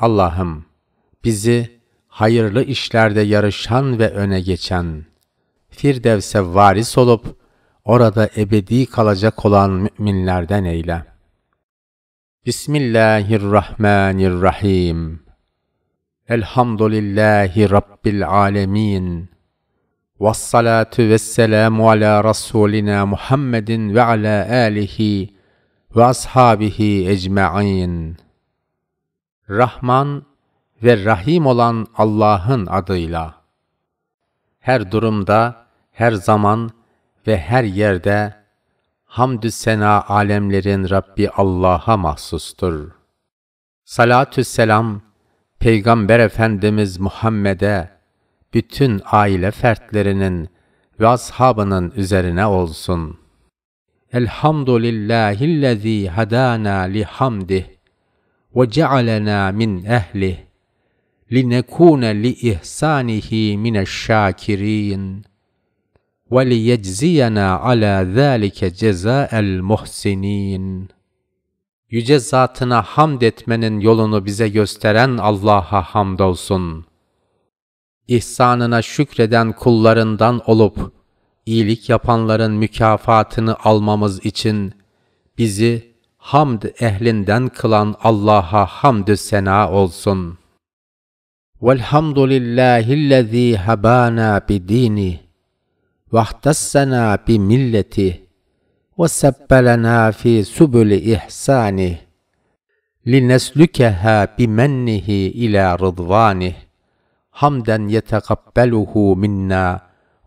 Allah'ım bizi hayırlı işlerde yarışan ve öne geçen, Firdevs'e varis olup orada ebedi kalacak olan müminlerden eyle. Bismillahirrahmanirrahim. Elhamdülillahi Rabbil alemin. Vessalatu vesselamu ala Rasulina Muhammedin ve ala alihi ve ashabihi ecma'in. Rahman ve Rahim olan Allah'ın adıyla. Her durumda, her zaman ve her yerde hamdü sena alemlerin Rabbi Allah'a mahsustur. Salatü selam Peygamber Efendimiz Muhammed'e, bütün aile fertlerinin ve ashabının üzerine olsun. Elhamdülillahillezî hadâna lihamdih ve cealena min ehlih linekune li ihsanihi mineşşakirin ve liyecziyena ala zâlike cezâel muhsinin. Yüce zatına hamd etmenin yolunu bize gösteren Allah'a hamdolsun. İhsanına şükreden kullarından olup, iyilik yapanların mükafatını almamız için bizi hamd ehlinden kılan Allah'a hamdü sena olsun. Velhamdülillahillezî habana bidini ve ihtassana bi milleti ve sebbelena fi subul ihsani lineslukeha bimennihi ila rıdvanih hamden yetekabbeluhu minna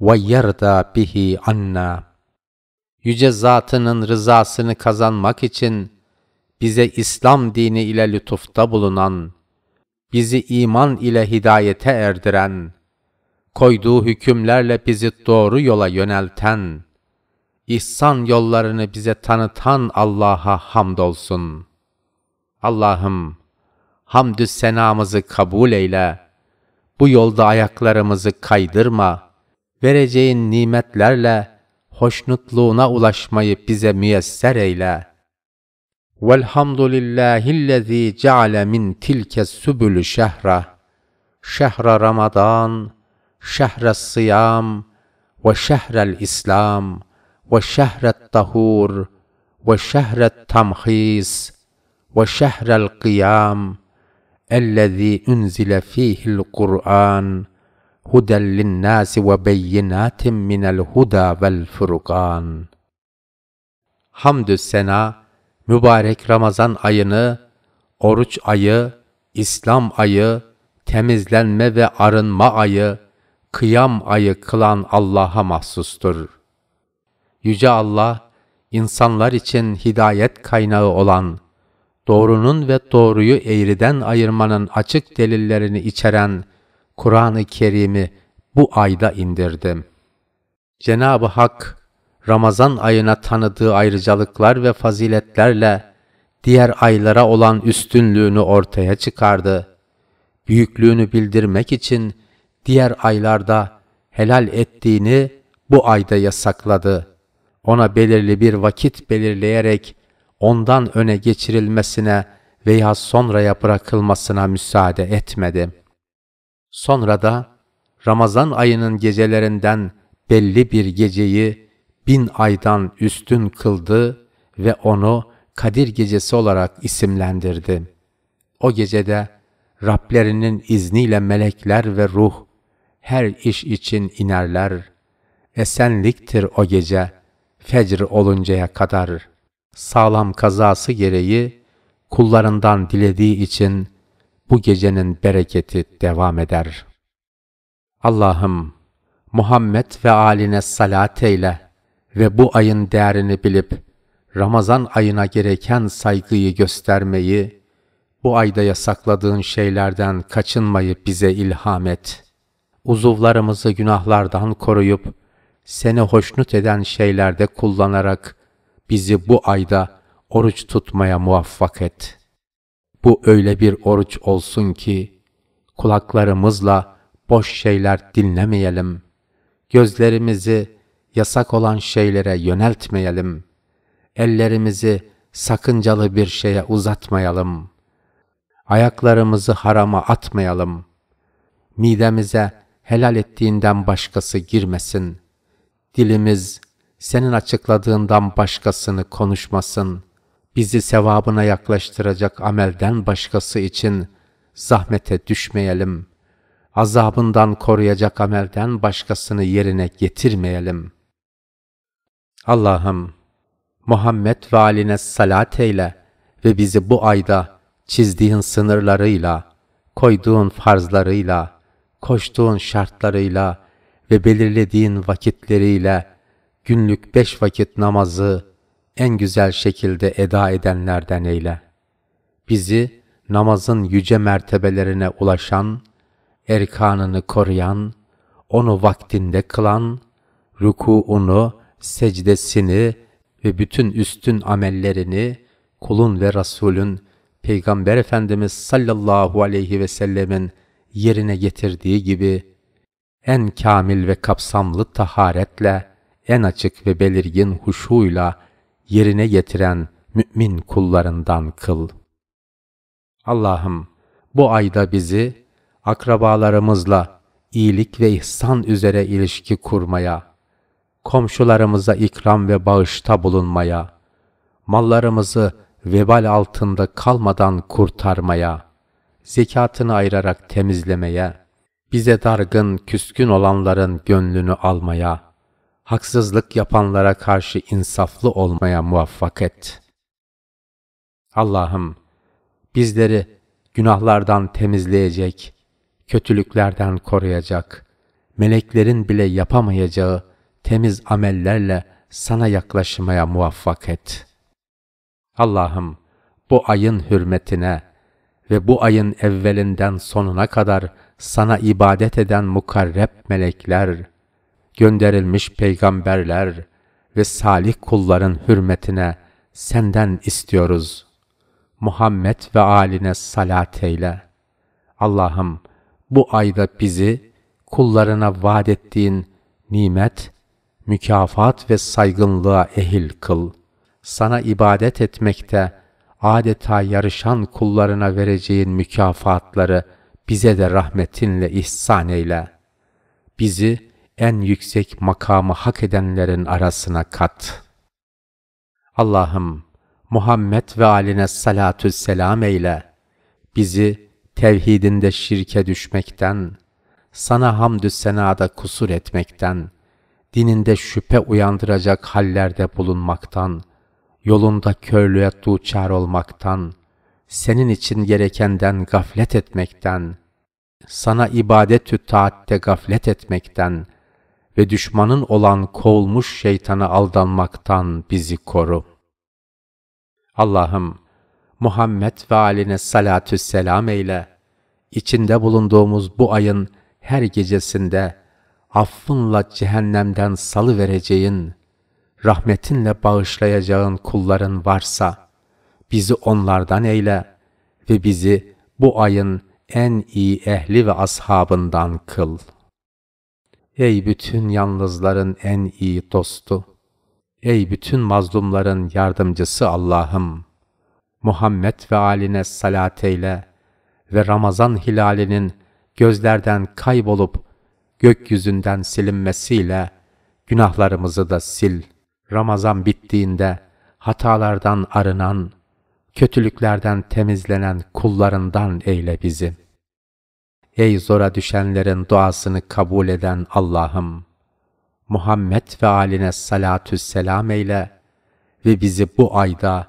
ve yerda bihi anna yüce zatının rızasını kazanmak için bize İslam dini ile lütufta bulunan, bizi iman ile hidayete erdiren, koyduğu hükümlerle bizi doğru yola yönelten, ihsan yollarını bize tanıtan Allah'a hamdolsun. Allah'ım, hamdü senamızı kabul eyle, bu yolda ayaklarımızı kaydırma, vereceğin nimetlerle, hoşnutluğuna ulaşmayı bize müyesser eyle. Velhamdülillahillezî ceale min tilke sübülü şehra, şehre ramadan, şehre sıyam ve şehre İslam ve şehre tahur ve şehre tamhis ve şehre kıyam ellezî unzile fîhil Kur'an.'' هُدَى لِلنَّاسِ وَبَيِّنَاتٍ Huda الْهُدَى وَالْفُرْقَانِ Hamdü sena, mübarek Ramazan ayını, oruç ayı, İslam ayı, temizlenme ve arınma ayı, kıyam ayı kılan Allah'a mahsustur. Yüce Allah, insanlar için hidayet kaynağı olan, doğrunun ve doğruyu eğriden ayırmanın açık delillerini içeren Kur'an-ı Kerim'i bu ayda indirdim. Cenab-ı Hak, Ramazan ayına tanıdığı ayrıcalıklar ve faziletlerle diğer aylara olan üstünlüğünü ortaya çıkardı. Büyüklüğünü bildirmek için diğer aylarda helal ettiğini bu ayda yasakladı. Ona belirli bir vakit belirleyerek ondan öne geçirilmesine veya sonraya bırakılmasına müsaade etmedim. Sonra da Ramazan ayının gecelerinden belli bir geceyi bin aydan üstün kıldı ve onu Kadir Gecesi olarak isimlendirdi. O gecede Rablerinin izniyle melekler ve ruh her iş için inerler. Esenliktir o gece, fecr oluncaya kadar. Sağlam kazası gereği kullarından dilediği için bu gecenin bereketi devam eder. Allah'ım Muhammed ve aline salat eyle ve bu ayın değerini bilip Ramazan ayına gereken saygıyı göstermeyi, bu ayda yasakladığın şeylerden kaçınmayı bize ilham et. Uzuvlarımızı günahlardan koruyup, seni hoşnut eden şeylerde kullanarak bizi bu ayda oruç tutmaya muvaffak et.'' Bu öyle bir oruç olsun ki kulaklarımızla boş şeyler dinlemeyelim. Gözlerimizi yasak olan şeylere yöneltmeyelim. Ellerimizi sakıncalı bir şeye uzatmayalım. Ayaklarımızı harama atmayalım. Midemize helal ettiğinden başkası girmesin. Dilimiz senin açıkladığından başkasını konuşmasın bizi sevabına yaklaştıracak amelden başkası için zahmete düşmeyelim. Azabından koruyacak amelden başkasını yerine getirmeyelim. Allah'ım Muhammed ve aline salat eyle ve bizi bu ayda çizdiğin sınırlarıyla, koyduğun farzlarıyla, koştuğun şartlarıyla ve belirlediğin vakitleriyle günlük beş vakit namazı, en güzel şekilde eda edenlerden eyle. Bizi namazın yüce mertebelerine ulaşan, erkanını koruyan, onu vaktinde kılan, rükûunu, secdesini ve bütün üstün amellerini kulun ve Resulün Peygamber Efendimiz sallallahu aleyhi ve sellemin yerine getirdiği gibi en kamil ve kapsamlı taharetle, en açık ve belirgin huşuyla yerine getiren mümin kullarından kıl. Allah'ım bu ayda bizi akrabalarımızla iyilik ve ihsan üzere ilişki kurmaya, komşularımıza ikram ve bağışta bulunmaya, mallarımızı vebal altında kalmadan kurtarmaya, zekatını ayırarak temizlemeye, bize dargın, küskün olanların gönlünü almaya, haksızlık yapanlara karşı insaflı olmaya muvaffak et. Allah'ım bizleri günahlardan temizleyecek, kötülüklerden koruyacak, meleklerin bile yapamayacağı temiz amellerle sana yaklaşmaya muvaffak et. Allah'ım bu ayın hürmetine ve bu ayın evvelinden sonuna kadar sana ibadet eden mukarreb melekler, gönderilmiş peygamberler ve salih kulların hürmetine senden istiyoruz. Muhammed ve âline salat eyle. Allah'ım bu ayda bizi kullarına vaat ettiğin nimet, mükafat ve saygınlığa ehil kıl. Sana ibadet etmekte adeta yarışan kullarına vereceğin mükafatları bize de rahmetinle ihsan eyle. Bizi en yüksek makamı hak edenlerin arasına kat. Allah'ım Muhammed ve aline salatü selam eyle. Bizi tevhidinde şirke düşmekten, sana hamdü senada kusur etmekten, dininde şüphe uyandıracak hallerde bulunmaktan, yolunda körlüğe duçar olmaktan, senin için gerekenden gaflet etmekten, sana ibadet-ü taatte gaflet etmekten, ve düşmanın olan kovulmuş şeytana aldanmaktan bizi koru. Allah'ım Muhammed ve aline salatü selam eyle. İçinde bulunduğumuz bu ayın her gecesinde affınla cehennemden salı vereceğin, rahmetinle bağışlayacağın kulların varsa bizi onlardan eyle ve bizi bu ayın en iyi ehli ve ashabından kıl.'' Ey bütün yalnızların en iyi dostu! Ey bütün mazlumların yardımcısı Allah'ım! Muhammed ve aline salat eyle ve Ramazan hilalinin gözlerden kaybolup gökyüzünden silinmesiyle günahlarımızı da sil. Ramazan bittiğinde hatalardan arınan, kötülüklerden temizlenen kullarından eyle bizi.'' Ey zora düşenlerin duasını kabul eden Allah'ım! Muhammed ve aline salatü selam eyle ve bizi bu ayda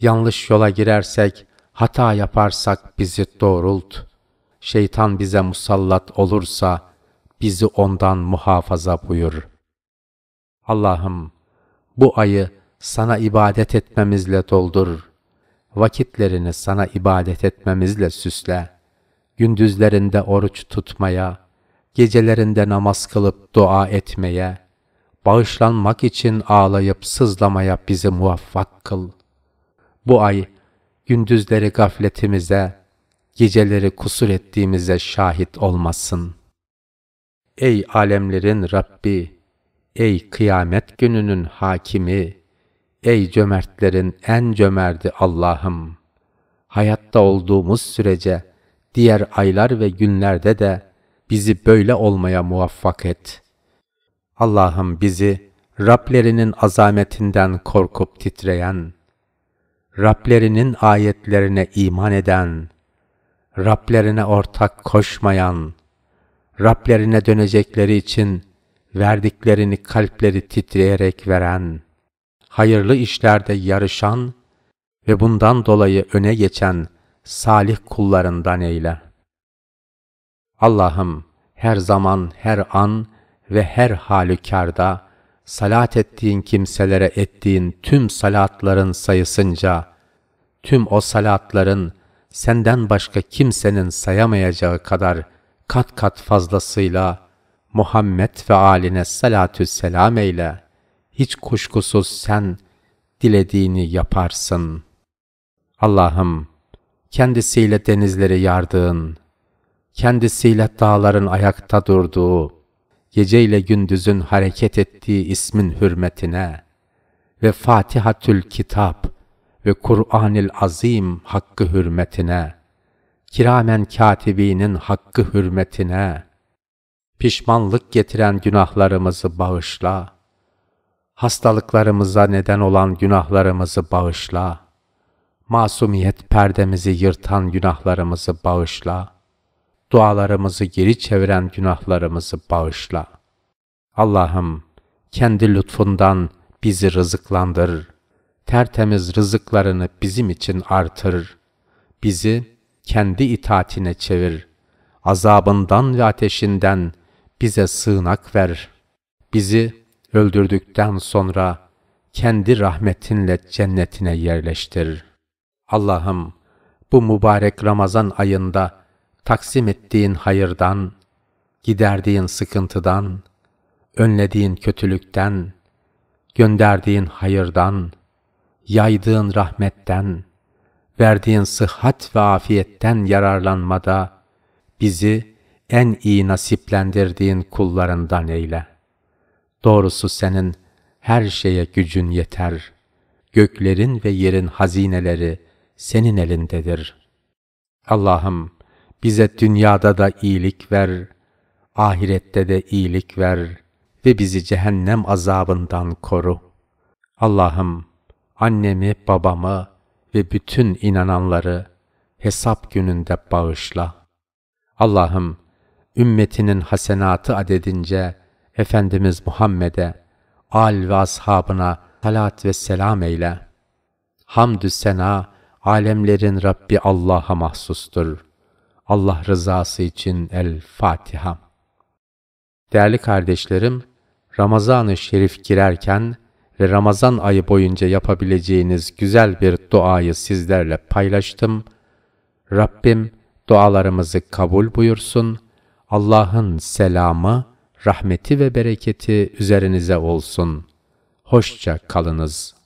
yanlış yola girersek, hata yaparsak bizi doğrult. Şeytan bize musallat olursa bizi ondan muhafaza buyur. Allah'ım bu ayı sana ibadet etmemizle doldur. Vakitlerini sana ibadet etmemizle süsle.'' gündüzlerinde oruç tutmaya, gecelerinde namaz kılıp dua etmeye, bağışlanmak için ağlayıp sızlamaya bizi muvaffak kıl. Bu ay gündüzleri gafletimize, geceleri kusur ettiğimize şahit olmasın. Ey alemlerin Rabbi, ey kıyamet gününün hakimi, ey cömertlerin en cömerti Allah'ım! Hayatta olduğumuz sürece diğer aylar ve günlerde de bizi böyle olmaya muvaffak et. Allah'ım bizi Rablerinin azametinden korkup titreyen, Rablerinin ayetlerine iman eden, Rablerine ortak koşmayan, Rablerine dönecekleri için verdiklerini kalpleri titreyerek veren, hayırlı işlerde yarışan ve bundan dolayı öne geçen salih kullarından eyle. Allah'ım her zaman, her an ve her halükarda salat ettiğin kimselere ettiğin tüm salatların sayısınca, tüm o salatların senden başka kimsenin sayamayacağı kadar kat kat fazlasıyla Muhammed ve âline salatü selam eyle. Hiç kuşkusuz sen dilediğini yaparsın. Allah'ım kendisiyle denizleri yardığın, kendisiyle dağların ayakta durduğu, geceyle gündüzün hareket ettiği ismin hürmetine ve Fatihatül Kitap ve Kur'anil Azim hakkı hürmetine, kiramen katibinin hakkı hürmetine, pişmanlık getiren günahlarımızı bağışla, hastalıklarımıza neden olan günahlarımızı bağışla.'' masumiyet perdemizi yırtan günahlarımızı bağışla, dualarımızı geri çeviren günahlarımızı bağışla. Allah'ım, kendi lütfundan bizi rızıklandır, tertemiz rızıklarını bizim için artır, bizi kendi itaatine çevir, azabından ve ateşinden bize sığınak ver, bizi öldürdükten sonra kendi rahmetinle cennetine yerleştir.'' Allah'ım bu mübarek Ramazan ayında taksim ettiğin hayırdan, giderdiğin sıkıntıdan, önlediğin kötülükten, gönderdiğin hayırdan, yaydığın rahmetten, verdiğin sıhhat ve afiyetten yararlanmada bizi en iyi nasiplendirdiğin kullarından eyle. Doğrusu senin her şeye gücün yeter. Göklerin ve yerin hazineleri senin elindedir. Allah'ım bize dünyada da iyilik ver, ahirette de iyilik ver ve bizi cehennem azabından koru. Allah'ım annemi, babamı ve bütün inananları hesap gününde bağışla. Allah'ım ümmetinin hasenatı adedince Efendimiz Muhammed'e, al ve ashabına salat ve selam eyle. Hamdü sena alemlerin Rabbi Allah'a mahsustur. Allah rızası için El-Fatiha. Değerli kardeşlerim, Ramazan-ı Şerif girerken ve Ramazan ayı boyunca yapabileceğiniz güzel bir duayı sizlerle paylaştım. Rabbim dualarımızı kabul buyursun. Allah'ın selamı, rahmeti ve bereketi üzerinize olsun. Hoşça kalınız.